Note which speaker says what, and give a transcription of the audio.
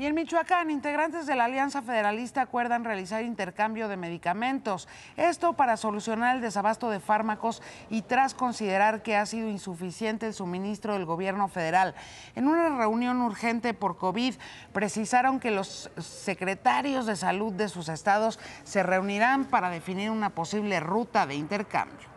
Speaker 1: Y en Michoacán, integrantes de la Alianza Federalista acuerdan realizar intercambio de medicamentos. Esto para solucionar el desabasto de fármacos y tras considerar que ha sido insuficiente el suministro del gobierno federal. En una reunión urgente por COVID, precisaron que los secretarios de salud de sus estados se reunirán para definir una posible ruta de intercambio.